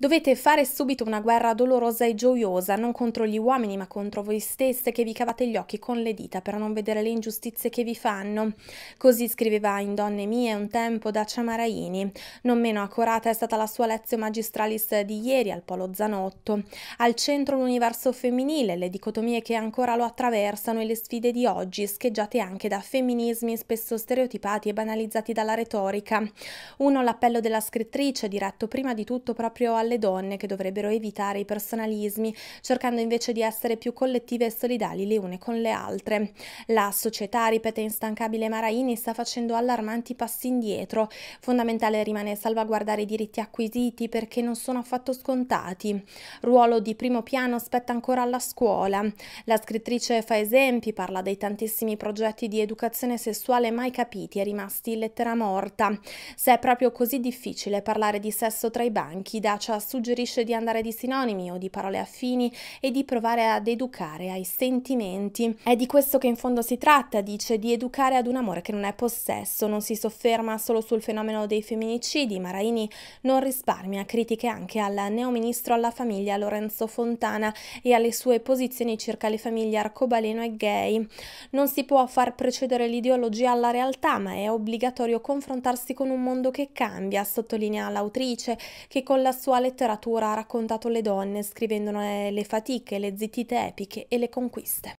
Dovete fare subito una guerra dolorosa e gioiosa, non contro gli uomini, ma contro voi stesse che vi cavate gli occhi con le dita per non vedere le ingiustizie che vi fanno. Così scriveva in Donne mie un tempo da Ciamaraini. Non meno accorata è stata la sua lezione magistralis di ieri al Polo Zanotto. Al centro l'universo femminile, le dicotomie che ancora lo attraversano e le sfide di oggi, scheggiate anche da femminismi spesso stereotipati e banalizzati dalla retorica. Uno l'appello della scrittrice, diretto prima di tutto proprio alla alle donne che dovrebbero evitare i personalismi, cercando invece di essere più collettive e solidali le une con le altre. La società, ripete instancabile Maraini, sta facendo allarmanti passi indietro. Fondamentale rimane salvaguardare i diritti acquisiti perché non sono affatto scontati. Ruolo di primo piano spetta ancora alla scuola. La scrittrice fa esempi, parla dei tantissimi progetti di educazione sessuale mai capiti e rimasti lettera morta. Se è proprio così difficile parlare di sesso tra i banchi, Dacia suggerisce di andare di sinonimi o di parole affini e di provare ad educare ai sentimenti. È di questo che in fondo si tratta, dice, di educare ad un amore che non è possesso. Non si sofferma solo sul fenomeno dei femminicidi, ma Raini non risparmia critiche anche al neoministro alla famiglia Lorenzo Fontana e alle sue posizioni circa le famiglie arcobaleno e gay. Non si può far precedere l'ideologia alla realtà, ma è obbligatorio confrontarsi con un mondo che cambia, sottolinea l'autrice, che con la sua lettura letteratura ha raccontato le donne scrivendone le fatiche, le zittite epiche e le conquiste.